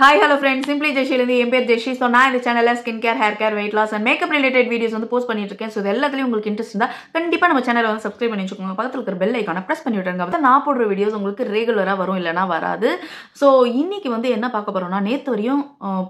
hi hello friends simply ஜெஷிலேருந்து என் பேர் ஜெஷி ஸோ நான் இந்த சேனலில் skin care hair care weight loss and makeup related videos வந்து போஸ்ட் பண்ணிட்டு இருக்கேன் ஸோ இது உங்களுக்கு இன்ட்ரெஸ்ட் இருந்தால் கண்டிப்பாக நம்ம சேனலை வந்து சப்ஸ்கிரைப் பண்ணி வச்சுக்கோங்க பக்கத்தில் இருக்கிற பெல் ஐக்கான ப்ரெஸ் பண்ணி விட்டுருங்க அப்போ நான் போடுற வீடியோஸ் உங்களுக்கு ரெகுலராக வரும் இல்லைனா வராது ஸோ இன்னைக்கு வந்து என்ன பார்க்க போகிறோம்னா நேற்று வரையும்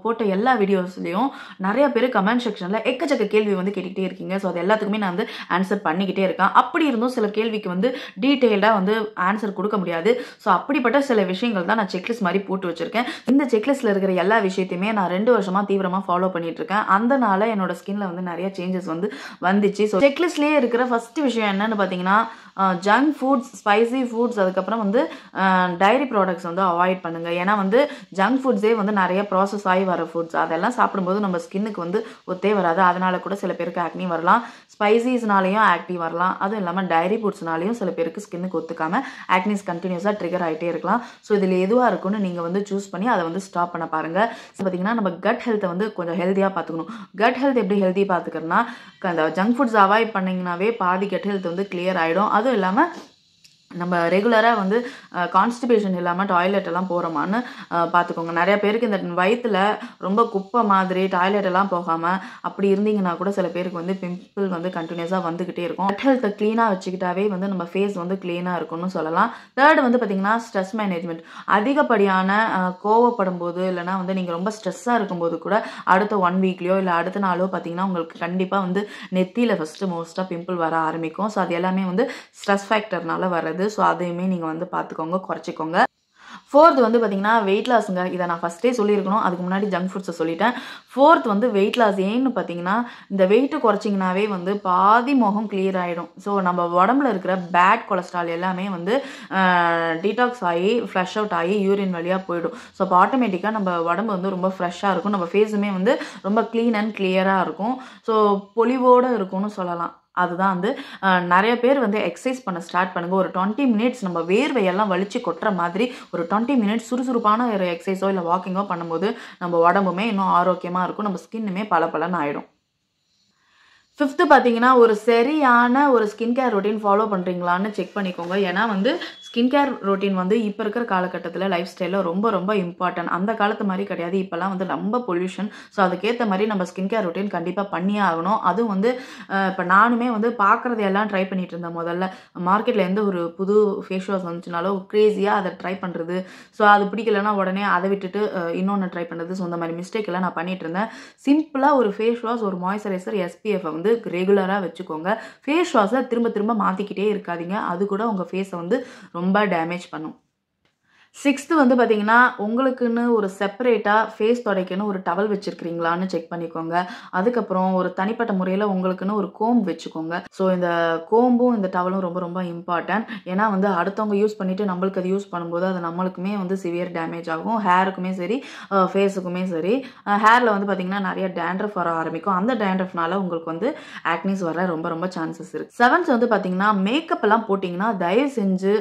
போட்ட எல்லா வீடியோஸ்லையும் நிறைய பேர் கமெண்ட் செக்ஷனில் எக்கச்சக்க கேள்வி வந்து கேட்டுக்கிட்டே இருக்கீங்க ஸோ அது எல்லாத்துக்குமே நான் வந்து ஆன்சர் பண்ணிக்கிட்டே இருக்கேன் அப்படி இருந்தும் சில கேள்விக்கு வந்து டீட்டெயில்டாக வந்து ஆன்சர் கொடுக்க முடியாது ஸோ அப்படிப்பட்ட சில விஷயங்கள் தான் நான் செக்லிஸ்ட் மாதிரி போட்டு வச்சுருக்கேன் இந்த செக்லிஸ்ட் லேட்டஸ்ட்டில் இருக்கிற எல்லா விஷயத்தையுமே நான் ரெண்டு வருஷமாக தீவிரமாக ஃபாலோ பண்ணிகிட்ருக்கேன் அதனால என்னோட ஸ்கின்ல வந்து நிறைய சேஞ்சஸ் வந்து வந்துச்சு ஸோ செக்லிஸ்ட்லேயே இருக்கிற ஃபஸ்ட்டு விஷயம் என்னென்னு பார்த்தீங்கன்னா ஜங்க் ஃபுட்ஸ் ஸ்பைசி ஃபுட்ஸ் அதுக்கப்புறம் வந்து டைரி ப்ராடக்ட்ஸ் வந்து அவாய்ட் பண்ணுங்கள் ஏன்னா வந்து ஜங்க் ஃபுட்ஸே வந்து நிறைய ப்ராசஸ் ஆகி வர ஃபுட்ஸ் அதெல்லாம் சாப்பிடும்போது நம்ம ஸ்கின்னுக்கு வந்து ஒத்தே வராது அதனால கூட சில பேருக்கு ஆக்னி வரலாம் ஸ்பைசிஸ்னாலையும் ஆக்டிவ் வரலாம் அதுவும் இல்லாமல் டைரி ஃபுட்ஸ்னாலையும் சில பேருக்கு ஸ்கின்னுக்கு ஒத்துக்காமல் ஆக்னிஸ் கண்டினியூஸாக ட்ரிகர் ஆகிட்டே இருக்கலாம் ஸோ இதில் எதுவாக இருக்குன்னு நீங்கள் வந்து சூஸ் பண்ணி அதை வந்து ஸ்டாப் ஸ்டாப் பண்ண பாருங்கள் பார்த்தீங்கன்னா நம்ம கட் ஹெல்த்தை வந்து கொஞ்சம் ஹெல்த்தியாக பார்த்துக்கணும் கட் ஹெல்த் எப்படி ஹெல்த்தி பார்த்துக்கிறோன்னா அந்த ஜங்க் ஃபுட்ஸ் அவாய்ட் பண்ணிங்கனாவே பாதி கட் ஹெல்த் வந்து கிளியர் ஆகிடும் அதுவும் இல்லாமல் நம்ம ரெகுலராக வந்து கான்ஸ்டிபேஷன் இல்லாமல் டாய்லெட் எல்லாம் போகிறோமான்னு பார்த்துக்கோங்க நிறைய பேருக்கு இந்த வயிற்றில் ரொம்ப குப்பை மாதிரி டாய்லெட் எல்லாம் போகாமல் அப்படி இருந்தீங்கன்னா கூட சில பேருக்கு வந்து பிம்பிள் வந்து கண்டினியூஸாக வந்துக்கிட்டே இருக்கும் ஹெட் ஹெல்த்தை க்ளீனாக வச்சுக்கிட்டாவே வந்து நம்ம ஃபேஸ் வந்து க்ளீனாக இருக்கும்னு சொல்லலாம் தேர்டு வந்து பார்த்திங்கன்னா ஸ்ட்ரெஸ் மேனேஜ்மெண்ட் அதிகப்படியான கோவப்படும் போது இல்லைனா வந்து நீங்கள் ரொம்ப ஸ்ட்ரெஸ்ஸாக இருக்கும்போது கூட அடுத்த ஒன் வீக்லேயோ இல்லை அடுத்த நாளோ பார்த்தீங்கன்னா உங்களுக்கு கண்டிப்பாக வந்து நெத்தியில் ஃபஸ்ட்டு மோஸ்ட்டாக பிம்பிள் வர ஆரம்பிக்கும் ஸோ அது எல்லாமே வந்து ஸ்ட்ரெஸ் ஃபேக்டர்னால வர்றது வருது ஸோ அதையுமே நீங்கள் வந்து பார்த்துக்கோங்க குறைச்சிக்கோங்க ஃபோர்த் வந்து பார்த்திங்கன்னா வெயிட் லாஸுங்க இதை நான் ஃபஸ்ட்டே சொல்லியிருக்கணும் அதுக்கு முன்னாடி ஜங்க் ஃபுட்ஸை சொல்லிட்டேன் ஃபோர்த் வந்து வெயிட் லாஸ் ஏன்னு பார்த்தீங்கன்னா இந்த வெயிட்டை குறைச்சிங்கனாவே வந்து பாதி முகம் கிளியர் ஆகிடும் ஸோ நம்ம உடம்புல இருக்கிற பேட் கொலஸ்ட்ரால் எல்லாமே வந்து டீடாக்ஸ் ஆகி ஃப்ரெஷ் அவுட் ஆகி யூரின் வழியாக போயிடும் ஸோ அப்போ ஆட்டோமேட்டிக்காக நம்ம உடம்பு வந்து ரொம்ப ஃப்ரெஷ்ஷாக இருக்கும் நம்ம ஃபேஸுமே வந்து ரொம்ப க்ளீன் அண்ட் கிளியராக இருக்கும் ஸோ பொலிவோடு இருக்கும்னு சொல்லலாம் அதுதான் வந்து நிறைய பேர் வந்து எக்ஸசைஸ் பண்ண ஸ்டார்ட் பண்ணுங்கள் ஒரு டுவெண்ட்டி மினிட்ஸ் நம்ம வேர்வையெல்லாம் வலிச்சு கொட்டுற மாதிரி ஒரு டுவெண்ட்டி மினிட்ஸ் சுறுசுறுப்பான ஒரு எக்ஸசைஸோ இல்லை வாக்கிங்கோ பண்ணும்போது நம்ம உடம்புமே இன்னும் ஆரோக்கியமாக இருக்கும் நம்ம ஸ்கின்னுமே பல பலன் ஆகிடும் ஃபிஃப்த்து பார்த்தீங்கன்னா ஒரு சரியான ஒரு ஸ்கின் கேர் ரொட்டீன் ஃபாலோ பண்ணுறீங்களான்னு செக் பண்ணிக்கோங்க ஏன்னா வந்து ஸ்கின் கேர் ரொட்டீன் வந்து இப்போ இருக்கிற காலகட்டத்தில் லைஃப் ஸ்டைலில் ரொம்ப ரொம்ப இம்பார்ட்டன்ட் அந்த காலத்து மாதிரி கிடையாது இப்போல்லாம் வந்து ரொம்ப பொல்யூஷன் ஸோ அதுக்கேற்ற மாதிரி நம்ம ஸ்கின் கேர் ரொட்டீன் கண்டிப்பாக பண்ணியே ஆகணும் அதுவும் வந்து இப்போ நானுமே வந்து பார்க்குறது எல்லாம் ட்ரை பண்ணிட்டு இருந்தேன் முதல்ல மார்க்கெட்டில் எந்த ஒரு புது ஃபேஸ் வாஷ் வந்துச்சுனாலும் க்ரேஸியாக அதை ட்ரை பண்ணுறது ஸோ அது பிடிக்கலைன்னா உடனே அதை விட்டுட்டு இன்னொன்று ட்ரை பண்ணுறது ஸோ அந்த மாதிரி மிஸ்டேக் எல்லாம் நான் பண்ணிட்டு இருந்தேன் சிம்பிளாக ஒரு ஃபேஸ் வாஷ் ஒரு மாய்ஸ்சரைசர் எஸ்பிஎஃப் வந்து ரெகுலராக வச்சுக்கோங்க ஃபேஸ் வாஷை திரும்ப திரும்ப மாற்றிக்கிட்டே இருக்காதிங்க அது கூட உங்கள் ஃபேஸை வந்து ரொம்ப ரொம்ப டேமேஜ் பண்ணும் சிக்ஸ்த்து வந்து பார்த்தீங்கன்னா உங்களுக்குன்னு ஒரு செப்பரேட்டாக ஃபேஸ் துடைக்கணும் ஒரு டவல் வச்சுருக்கிறீங்களான்னு செக் பண்ணிக்கோங்க அதுக்கப்புறம் ஒரு தனிப்பட்ட முறையில் உங்களுக்குன்னு ஒரு கோம்பு வச்சுக்கோங்க ஸோ இந்த கோம்பும் இந்த டவலும் ரொம்ப ரொம்ப இம்பார்ட்டன்ட் ஏன்னா வந்து அடுத்தவங்க யூஸ் பண்ணிவிட்டு நம்மளுக்கு அது யூஸ் பண்ணும்போது அது நம்மளுக்குமே வந்து சிவியர் டேமேஜ் ஆகும் ஹேருக்குமே சரி ஃபேஸுக்குமே சரி ஹேரில் வந்து பார்த்தீங்கன்னா நிறைய டேண்ட்ரஃப் வர ஆரம்பிக்கும் அந்த டேண்ட்ரஃப்னால உங்களுக்கு வந்து ஆக்னிஸ் வர ரொம்ப ரொம்ப சான்சஸ் இருக்குது செவன்ஸ் வந்து பார்த்தீங்கன்னா மேக்கப் எல்லாம் போட்டிங்கன்னா தயவு செஞ்சு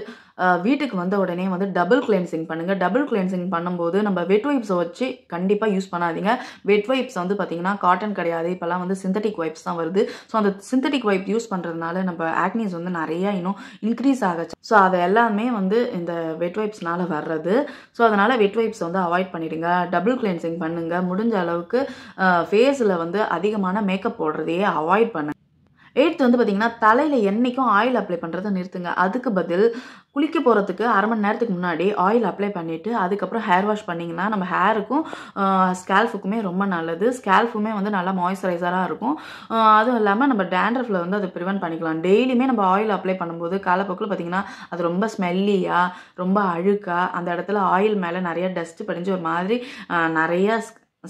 வீட்டுக்கு வந்த உடனே வந்து டபுள் கிளென்சிங் பண்ணுங்கள் டபுள் கிளென்சிங் பண்ணும்போது நம்ம வெட் வைப்ஸை வச்சு கண்டிப்பாக யூஸ் பண்ணாதீங்க வெட் வைப்ஸ் வந்து பார்த்திங்கன்னா காட்டன் கிடையாது இப்போல்லாம் வந்து சிந்தட்டிக் வைப்ஸ் தான் வருது ஸோ அந்த சிந்தட்டிக் வைப் யூஸ் பண்ணுறதுனால நம்ம ஆக்னிஸ் வந்து நிறையா இன்னும் இன்க்ரீஸ் ஆகச்சு ஸோ அதை எல்லாமே வந்து இந்த வெட் வைப்ஸ்னால் வர்றது ஸோ அதனால் வெட் வைப்ஸ் வந்து அவாய்ட் பண்ணிடுங்க டபுள் கிளென்சிங் பண்ணுங்கள் முடிஞ்ச அளவுக்கு ஃபேஸில் வந்து அதிகமான மேக்கப் போடுறதையே அவாய்ட் பண்ணுங்கள் எயித்து வந்து பார்த்திங்கன்னா தலையில் என்றைக்கும் ஆயில் அப்ளை பண்ணுறதை நிறுத்துங்க அதுக்கு பதில் குளிக்க போகிறதுக்கு அரை மணி நேரத்துக்கு முன்னாடி ஆயில் அப்ளை பண்ணிவிட்டு அதுக்கப்புறம் ஹேர் வாஷ் பண்ணிங்கன்னா நம்ம ஹேருக்கும் ஸ்கேல்ஃபுக்குமே ரொம்ப நல்லது ஸ்கேல்ஃபுமே வந்து நல்லா மாய்ஸ்சரைசராக இருக்கும் அதுவும் இல்லாமல் நம்ம டேண்ட்ரஃபில் வந்து அதை ப்ரிவென்ட் பண்ணிக்கலாம் டெய்லியுமே நம்ம ஆயில் அப்ளை பண்ணும்போது காலப்போக்கில் பார்த்திங்கன்னா அது ரொம்ப ஸ்மெல்லியாக ரொம்ப அழுக்காக அந்த இடத்துல ஆயில் மேலே நிறையா டஸ்ட்டு படிஞ்சு ஒரு மாதிரி நிறையா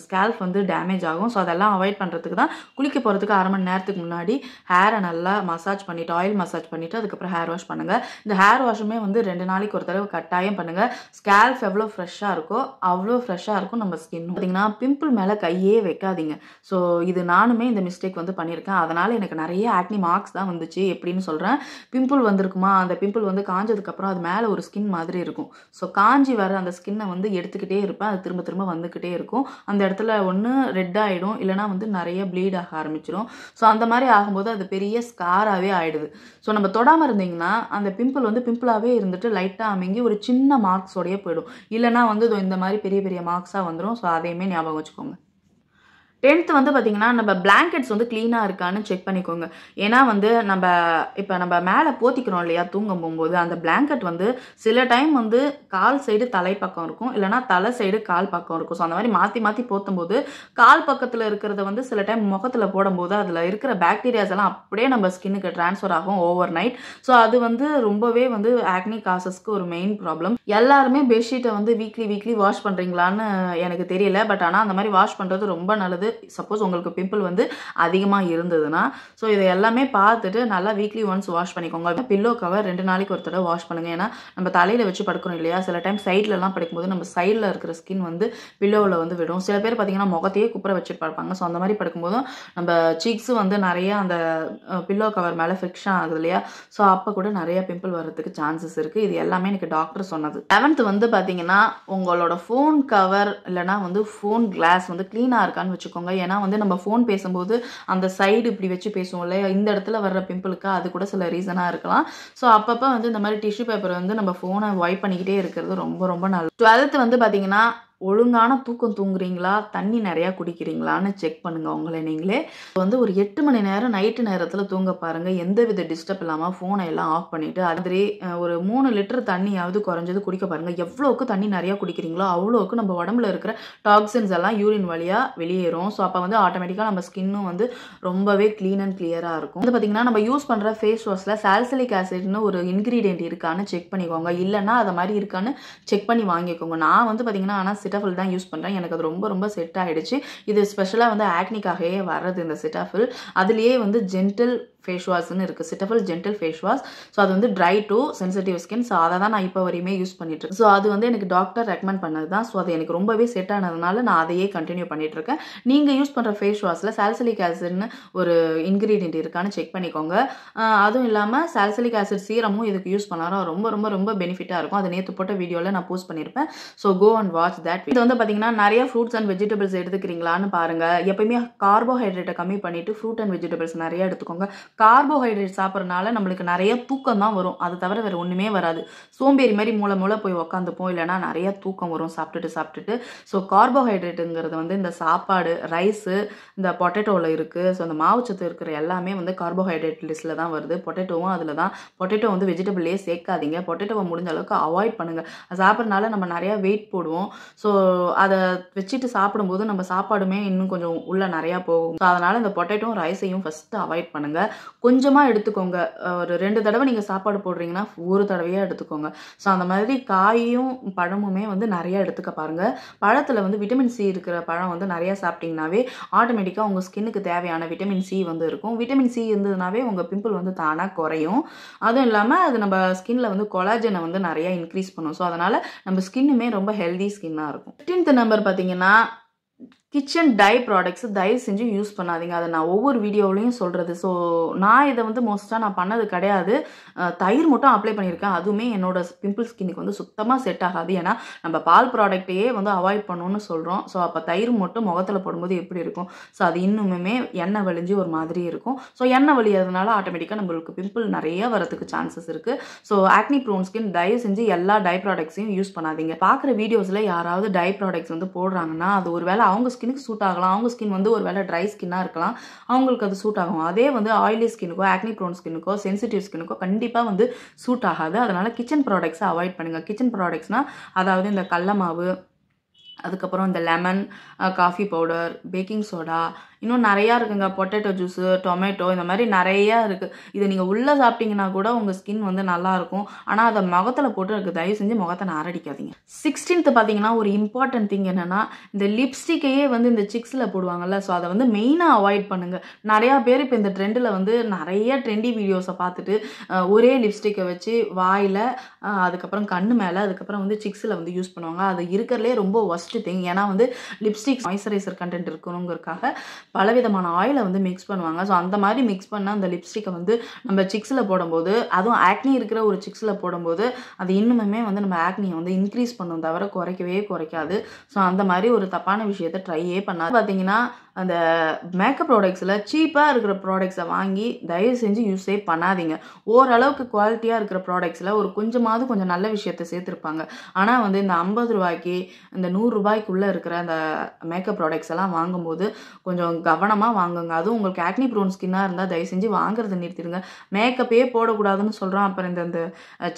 ஸ்கேல்ஃப் வந்து டேமேஜ் ஆகும் ஸோ அதெல்லாம் அவாய்ட் பண்ணுறதுக்கு தான் குளிக்க போகிறதுக்கு அரை மணி நேரத்துக்கு முன்னாடி ஹேரை நல்லா மசாஜ் பண்ணிவிட்டு ஆயில் மசாஜ் பண்ணிவிட்டு அதுக்கப்புறம் ஹேர் வாஷ் பண்ணுங்கள் இந்த ஹேர் வாஷுமே வந்து ரெண்டு நாளைக்கு ஒரு தடவை கட்டாயம் பண்ணுங்கள் ஸ்கேல்ஃப் எவ்வளோ ஃப்ரெஷ்ஷாக இருக்கோ அவ்வளோ ஃப்ரெஷ்ஷாக இருக்கும் நம்ம ஸ்கின் பார்த்திங்கன்னா பிம்பிள் மேலே கையே வைக்காதீங்க ஸோ இது நானுமே இந்த மிஸ்டேக் வந்து பண்ணியிருக்கேன் அதனால் எனக்கு நிறைய ஆக்னி மார்க்ஸ் தான் வந்துச்சு எப்படின்னு சொல்கிறேன் பிம்பிள் வந்திருக்குமா அந்த பிம்பிள் வந்து காஞ்சதுக்கப்புறம் அது மேலே ஒரு ஸ்கின் மாதிரி இருக்கும் ஸோ காஞ்சி வர அந்த ஸ்கின்னை வந்து எடுத்துக்கிட்டே இருப்பேன் அது திரும்ப திரும்ப வந்துக்கிட்டே இருக்கும் அந்த இடத்துல ஒன்று ரெட் ஆகிடும் இல்லைனா வந்து நிறைய ப்ளீட் ஆக ஆரம்பிச்சிடும் ஸோ அந்த மாதிரி ஆகும்போது அது பெரிய ஸ்காராகவே ஆகிடுது ஸோ நம்ம தொடாமல் இருந்தீங்கன்னா அந்த பிம்பிள் வந்து பிம்பிளாகவே இருந்துட்டு லைட்டாக அமைங்கி ஒரு சின்ன மார்க்ஸோடையே போயிடும் இல்லைனா வந்து இந்த மாதிரி பெரிய பெரிய மார்க்ஸாக வந்துடும் ஸோ அதையுமே ஞாபகம் வச்சுக்கோங்க டென்த்து வந்து பார்த்திங்கன்னா நம்ம பிளாங்கெட்ஸ் வந்து க்ளீனாக இருக்கான்னு செக் பண்ணிக்கோங்க ஏன்னா வந்து நம்ம இப்போ நம்ம மேலே போத்திக்கிறோம் இல்லையா தூங்கும் போகும்போது அந்த பிளாங்கெட் வந்து சில டைம் வந்து கால் சைடு தலை பக்கம் இருக்கும் இல்லைனா தலை சைடு கால் பக்கம் இருக்கும் ஸோ அந்த மாதிரி மாற்றி மாற்றி போத்தும்போது கால் பக்கத்தில் இருக்கிறத வந்து சில டைம் முகத்தில் போடும்போது அதில் இருக்கிற பாக்டீரியாஸ் எல்லாம் அப்படியே நம்ம ஸ்கின்னுக்கு டிரான்ஸ்ஃபர் ஆகும் ஓவர் நைட் ஸோ அது வந்து ரொம்பவே வந்து ஆக்னி காசஸ்க்கு ஒரு மெயின் ப்ராப்ளம் எல்லாருமே பெட்ஷீட்டை வந்து வீக்லி வீக்லி வாஷ் பண்ணுறீங்களான்னு எனக்கு தெரியல பட் ஆனால் அந்த மாதிரி வாஷ் பண்ணுறது ரொம்ப நல்லது சப்போஸ் உங்களுக்கு பிம்பிள் வந்து அதிகமாக இருந்ததுன்னா ஸோ இதை எல்லாமே பார்த்துட்டு நல்லா வீக்லி ஒன்ஸ் வாஷ் பண்ணிக்கோங்க பில்லோ கவர் ரெண்டு நாளைக்கு ஒரு தடவை வாஷ் பண்ணுங்கள் ஏன்னா நம்ம தலையில் வச்சு படுக்கணும் இல்லையா சில டைம் சைட்லலாம் படிக்கும்போது நம்ம சைடில் இருக்கிற ஸ்கின் வந்து பில்லோவில் வந்து விடும் சில பேர் பார்த்திங்கன்னா முகத்தையே குப்புற வச்சு படுப்பாங்க ஸோ அந்த மாதிரி படுக்கும்போதும் நம்ம சீக்ஸும் வந்து நிறைய அந்த பில்லோ கவர் மேலே ஃப்ரிக்ஷன் ஆகுது இல்லையா ஸோ அப்போ கூட நிறைய பிம்பிள் வர்றதுக்கு சான்சஸ் இருக்குது இது எல்லாமே எனக்கு டாக்டர் சொன்னது லெவன்த் வந்து பார்த்தீங்கன்னா உங்களோட ஃபோன் கவர் இல்லைனா வந்து ஃபோன் கிளாஸ் வந்து க்ளீனாக இருக்கான்னு வச்சுக்கோங்க வச்சுக்கோங்க ஏன்னா வந்து நம்ம ஃபோன் பேசும்போது அந்த சைடு இப்படி வச்சு பேசுவோம் இல்லையா இந்த இடத்துல வர்ற பிம்பிளுக்கு அது கூட சில ரீசனாக இருக்கலாம் ஸோ அப்பப்போ வந்து இந்த மாதிரி டிஷ்யூ பேப்பர் வந்து நம்ம ஃபோனை வைப் பண்ணிக்கிட்டே இருக்கிறது ரொம்ப ரொம்ப நல்லது டுவெல்த் வந்து பார்த்தீங்கன்னா ஒழுங்கான தூக்கம் தூங்குறீங்களா தண்ணி நிறையா குடிக்கிறீங்களான்னு செக் பண்ணுங்கள் உங்களை நீங்களே வந்து ஒரு எட்டு மணி நேரம் நைட்டு நேரத்தில் தூங்க பாருங்கள் எந்த வித டிஸ்டர்ப் இல்லாமல் ஃபோனை எல்லாம் ஆஃப் பண்ணிவிட்டு அது ஒரு மூணு லிட்டர் தண்ணியாவது குறைஞ்சது குடிக்க பாருங்கள் எவ்வளோக்கு தண்ணி நிறையா குடிக்கிறீங்களோ அவ்வளோக்கு நம்ம உடம்புல இருக்கிற டாக்ஸின்ஸ் எல்லாம் யூரின் வழியாக வெளியேறும் ஸோ அப்போ வந்து ஆட்டோமேட்டிக்காக நம்ம ஸ்கின்னும் வந்து ரொம்பவே க்ளீன் அண்ட் கிளியராக இருக்கும் வந்து பார்த்திங்கன்னா நம்ம யூஸ் பண்ணுற ஃபேஸ் வாஷில் சால்சலிக் ஆசிட்னு ஒரு இன்கிரீடியன்ட் இருக்கான்னு செக் பண்ணிக்கோங்க இல்லைன்னா அதை மாதிரி இருக்கான்னு செக் பண்ணி வாங்கிக்கோங்க நான் வந்து பார்த்திங்கன்னா ஆனால் சிட்டாஃபில் தான் யூஸ் பண்ணுறேன் எனக்கு அது ரொம்ப ரொம்ப செட் ஆகிடுச்சு இது ஸ்பெஷலாக வந்து ஆக்னிக்காகவே வர்றது இந்த சிட்டாஃபில் அதுலேயே வந்து ஜென்டில் ஃபேஸ் வாஷ்னு இருக்குது Cetaphil gentle face wash so அது வந்து dry to sensitive skin so அதை தான் நான் இப்போ வரையுமே யூஸ் பண்ணிட்டு ஸோ அது வந்து எனக்கு டாக்டர் ரெக்கமெண்ட் பண்ணது தான் ஸோ அது எனக்கு ரொம்பவே செட் ஆனதுனால நான் அதையே கண்டினியூ பண்ணிட்டு இருக்கேன் நீங்கள் யூஸ் பண்ணுற ஃபேஸ் வாஷில் சால்சலிக் ஆசிட்னு ஒரு இன்க்ரீடியன்ட் இருக்கான்னு செக் பண்ணிக்கோங்க அதுவும் இல்லாமல் சால்சலிக் ஆசிட் சீரமும் இதுக்கு யூஸ் பண்ணாலும் ரொம்ப ரொம்ப ரொம்ப பெனிஃபிட்டாக இருக்கும் அது நேற்று போட்ட வீடியோவில் நான் போஸ்ட் பண்ணியிருப்பேன் so go and watch that இது வந்து பார்த்தீங்கன்னா நிறைய ஃப்ரூட்ஸ் அண்ட் வெஜிடபிள்ஸ் எடுத்துக்கிறீங்களான்னு பாருங்கள் எப்பயுமே கார்போஹைட்ரேட்டை கம்மி பண்ணிவிட்டு ஃப்ரூட் அண்ட் வெஜிடபிள்ஸ் நிறைய எடுத்துக்கோங்க கார்போஹைட்ரேட் சாப்பிட்றதுனால நம்மளுக்கு நிறைய தூக்கம் தான் வரும் அது தவிர வேறு ஒன்றுமே வராது சோம்பேறி மாதிரி மூளை மூளை போய் உக்காந்துப்போம் இல்லைனா நிறைய தூக்கம் வரும் சாப்பிட்டுட்டு சாப்பிட்டுட்டு ஸோ கார்போஹைட்ரேட்டுங்கிறது வந்து இந்த சாப்பாடு ரைஸு இந்த பொட்டேட்டோவில் இருக்குது ஸோ அந்த மாவுச்சத்து இருக்கிற எல்லாமே வந்து கார்போஹைட்ரேட் லிஸ்ட்டில் தான் வருது பொட்டேட்டோவும் அதில் தான் பொட்டேட்டோ வந்து வெஜிடபிள்லேயே சேர்க்காதீங்க பொட்டேட்டோவை முடிஞ்ச அளவுக்கு அவாய்ட் பண்ணுங்கள் சாப்பிட்றதுனால நம்ம நிறையா வெயிட் போடுவோம் ஸோ அதை வச்சுட்டு சாப்பிடும்போது நம்ம சாப்பாடுமே இன்னும் கொஞ்சம் உள்ளே நிறையா போகும் ஸோ அதனால் இந்த பொட்டேட்டோவும் ரைஸையும் ஃபஸ்ட்டு அவாய்ட் பண்ணுங்கள் கொஞ்சமாக எடுத்துக்கோங்க ஒரு ரெண்டு தடவை நீங்கள் சாப்பாடு போடுறீங்கன்னா ஒரு தடவையாக எடுத்துக்கோங்க ஸோ அந்த மாதிரி காயும் பழமுமே வந்து நிறையா எடுத்துக்க பாருங்கள் பழத்தில் வந்து விட்டமின் சி இருக்கிற பழம் வந்து நிறையா சாப்பிட்டிங்கனாவே ஆட்டோமேட்டிக்காக உங்கள் ஸ்கின்னுக்கு தேவையான விட்டமின் சி வந்து இருக்கும் விட்டமின் சி இருந்ததுனாவே உங்கள் பிம்பிள் வந்து தானாக குறையும் அதுவும் இல்லாமல் அது நம்ம ஸ்கின்ல வந்து கொலாஜனை வந்து நிறையா இன்க்ரீஸ் பண்ணும் ஸோ அதனால் நம்ம ஸ்கின்னுமே ரொம்ப ஹெல்தி ஸ்கின்னாக இருக்கும் ஃபிஃப்டீன்த் நம்பர் பார்த்தீங்கன்னா கிச்சன் டை ப்ராடக்ட்ஸ் தயவு செஞ்சு யூஸ் பண்ணாதீங்க அதை நான் ஒவ்வொரு வீடியோவிலையும் சொல்கிறது ஸோ நான் இதை வந்து மோஸ்ட்டாக நான் பண்ணது கிடையாது தயிர் மட்டும் அப்ளை பண்ணியிருக்கேன் அதுவுமே என்னோட பிம்பிள் ஸ்கின்னுக்கு வந்து சுத்தமாக செட் ஆகாது ஏன்னா நம்ம பால் ப்ராடக்ட்டையே வந்து அவாய்ட் பண்ணணும்னு சொல்கிறோம் ஸோ அப்போ தயிர் மட்டும் முகத்தில் போடும்போது எப்படி இருக்கும் ஸோ அது இன்னுமே எண்ணெய் வலிஞ்சு ஒரு மாதிரி இருக்கும் ஸோ எண்ணெய் வலியதுனால ஆட்டோமேட்டிக்காக நம்மளுக்கு பிம்பிள் நிறைய வரதுக்கு சான்சஸ் இருக்குது ஸோ ஆக்னி ப்ரோன் ஸ்கின் தயவு செஞ்சு எல்லா டை ப்ராடக்ட்ஸையும் யூஸ் பண்ணாதீங்க பார்க்குற வீடியோஸில் யாராவது டை ப்ராடக்ட்ஸ் வந்து போடுறாங்கன்னா அது ஒரு வேளை அவங்க ஸ்கின்னுக்கு சூட் ஆகலாம் அவங்க ஸ்கின் வந்து ஒரு வேலை ட்ரை ஸ்கின்னாக இருக்கலாம் அவங்களுக்கு அது சூட் ஆகும் அதே வந்து ஆயிலி ஸ்கின்னுக்கோ ஆக்னி ப்ரோன் ஸ்கின்னுக்கோ சென்சிட்டிவ் ஸ்கின்னுக்கோ கண்டிப்பாக வந்து சூட் ஆகாது அதனால் கிச்சன் ப்ராடக்ட்ஸை அவாய்ட் பண்ணுங்கள் கிச்சன் ப்ராடக்ட்ஸ்னால் அதாவது இந்த கடல மாவு அதுக்கப்புறம் இந்த lemon coffee powder baking soda இன்னும் நிறையா இருக்குங்க பொட்டேட்டோ ஜூஸு டொமேட்டோ இந்த மாதிரி நிறையா இருக்குது இதை நீங்கள் உள்ளே சாப்பிட்டீங்கன்னா கூட உங்கள் ஸ்கின் வந்து நல்லாயிருக்கும் ஆனால் அதை முகத்தில் போட்டு இருக்குது தயவு செஞ்சு முகத்தை நாரடிக்காதீங்க சிக்ஸ்டீன்த் பார்த்தீங்கன்னா ஒரு இம்பார்ட்டன்ட் திங் என்னென்னா இந்த லிப்ஸ்டிக்கையே வந்து இந்த சிக்ஸில் போடுவாங்கல்ல ஸோ அதை வந்து மெயினாக அவாய்ட் பண்ணுங்கள் நிறையா பேர் இப்போ இந்த ட்ரெண்டில் வந்து நிறைய ட்ரெண்டி வீடியோஸை பார்த்துட்டு ஒரே லிப்ஸ்டிக்கை வச்சு வாயில் அதுக்கப்புறம் கண் மேலே அதுக்கப்புறம் வந்து சிக்ஸில் வந்து யூஸ் பண்ணுவாங்க அது இருக்கிறதுலே ரொம்ப ஒஸ்ட் ஃபஸ்ட்டு திங் ஏன்னா வந்து லிப்ஸ்டிக் மாய்ஸ்சரைசர் கண்டென்ட் இருக்கணுங்கிறக்காக விதமான ஆயிலை வந்து மிக்ஸ் பண்ணுவாங்க ஸோ அந்த மாதிரி மிக்ஸ் பண்ணால் அந்த லிப்ஸ்டிக்கை வந்து நம்ம சிக்ஸில் போடும்போது அதுவும் ஆக்னி இருக்கிற ஒரு சிக்ஸில் போடும்போது அது இன்னுமே வந்து நம்ம ஆக்னியை வந்து இன்க்ரீஸ் பண்ணும் தவிர குறைக்கவே குறைக்காது ஸோ அந்த மாதிரி ஒரு தப்பான விஷயத்தை ட்ரையே பண்ணாது பார்த்தீங்கன்னா அந்த மேக்கப் ப்ராடக்ட்ஸில் சீப்பாக இருக்கிற ப்ராடக்ட்ஸை வாங்கி தயவு செஞ்சு யூஸே பண்ணாதீங்க ஓரளவுக்கு குவாலிட்டியாக இருக்கிற ப்ராடக்ட்ஸில் ஒரு கொஞ்சமாவது கொஞ்சம் நல்ல விஷயத்தை சேர்த்துருப்பாங்க ஆனால் வந்து இந்த ஐம்பது ரூபாய்க்கு இந்த நூறுரூபாய்க்குள்ளே இருக்கிற அந்த மேக்கப் ப்ராடக்ட்ஸ் எல்லாம் வாங்கும்போது கொஞ்சம் கவனமாக வாங்குங்க அதுவும் உங்களுக்கு ஆக்னி ப்ரோன் ஸ்கின்னாக இருந்தால் தயவு செஞ்சு வாங்குறத நிறுத்திடுங்க மேக்கப்பே போடக்கூடாதுன்னு சொல்கிறோம் அப்புறம் இந்த இந்த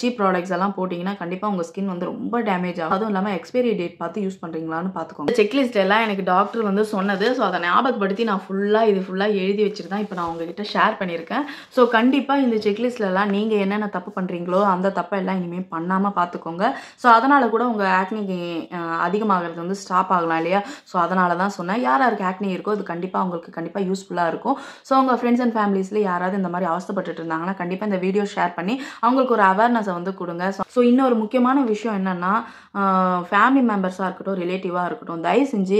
சீப் ப்ராடக்ட்ஸ் எல்லாம் போட்டிங்கன்னா கண்டிப்பாக உங்கள் ஸ்கின் வந்து ரொம்ப டேமேஜ் ஆகும் அதுவும் இல்லாமல் எக்ஸ்பைரி டேட் பார்த்து யூஸ் பண்ணுறீங்களான்னு பார்த்துக்கோங்க செக்லிஸ்ட் எல்லாம் எனக்கு டாக்டர் வந்து சொன்னது ஸோ அதை ஞாபகப்படுத்தி நான் ஃபுல்லாக இது ஃபுல்லாக எழுதி வச்சுட்டு தான் இப்போ நான் உங்ககிட்ட ஷேர் பண்ணியிருக்கேன் ஸோ கண்டிப்பாக இந்த செக்லிஸ்ட்லலாம் நீங்கள் என்னென்ன தப்பு பண்ணுறீங்களோ அந்த தப்பை எல்லாம் இனிமேல் பண்ணாமல் பார்த்துக்கோங்க ஸோ அதனால் கூட உங்கள் ஆக்னிக்கு அதிகமாகிறது வந்து ஸ்டாப் ஆகலாம் இல்லையா ஸோ அதனால தான் சொன்னேன் யார் யாருக்கு ஆக்னி இருக்கோ அது கண்டிப்பாக உங்களுக்கு கண்டிப்பாக யூஸ்ஃபுல்லாக இருக்கும் ஸோ உங்கள் ஃப்ரெண்ட்ஸ் அண்ட் ஃபேமிலிஸில் யாராவது இந்த மாதிரி அவசப்பட்டு இருந்தாங்கன்னா கண்டிப்பாக இந்த வீடியோ ஷேர் பண்ணி அவங்களுக்கு ஒரு அவேர்னஸை வந்து கொடுங்க ஸோ இன்னொரு முக்கியமான விஷயம் என்னென்னா ஃபேமிலி மெம்பர்ஸாக இருக்கட்டும் ரிலேட்டிவாக இருக்கட்டும் தயவு செஞ்சு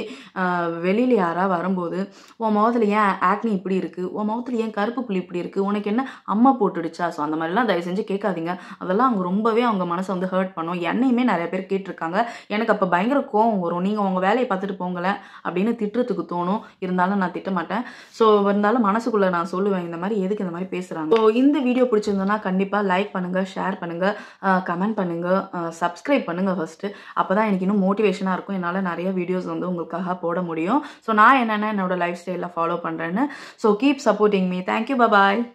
வெளியில் யாராக வரும் வரும்போது உன் முகத்தில் ஏன் ஆக்னி இப்படி இருக்குது உன் முகத்தில் ஏன் கருப்பு புள்ளி இப்படி இருக்குது உனக்கு என்ன அம்மா போட்டுடுச்சா ஸோ அந்த மாதிரிலாம் தயவு செஞ்சு கேட்காதீங்க அதெல்லாம் அவங்க ரொம்பவே அவங்க மனசை வந்து ஹர்ட் பண்ணும் என்னையுமே நிறைய பேர் கேட்டிருக்காங்க எனக்கு அப்போ பயங்கர கோவம் வரும் நீங்கள் உங்கள் வேலையை பார்த்துட்டு போங்களேன் அப்படின்னு திட்டுறதுக்கு தோணும் இருந்தாலும் நான் திட்டமாட்டேன் ஸோ இருந்தாலும் மனசுக்குள்ளே நான் சொல்லுவேன் இந்த மாதிரி எதுக்கு இந்த மாதிரி பேசுகிறாங்க ஸோ இந்த வீடியோ பிடிச்சிருந்தோன்னா கண்டிப்பாக லைக் பண்ணுங்கள் ஷேர் பண்ணுங்கள் கமெண்ட் பண்ணுங்கள் சப்ஸ்கிரைப் பண்ணுங்கள் ஃபஸ்ட்டு அப்போ தான் எனக்கு இன்னும் மோட்டிவேஷனாக இருக்கும் என்னால் நிறைய வீடியோஸ் வந்து உங்களுக்காக போட முடியும் ஸோ நான் என்னென்ன நான் என்னோட லைஃப் ஸ்டைலில் ஃபாலோ பண்ணுறேன்னு so keep supporting me thank you bye bye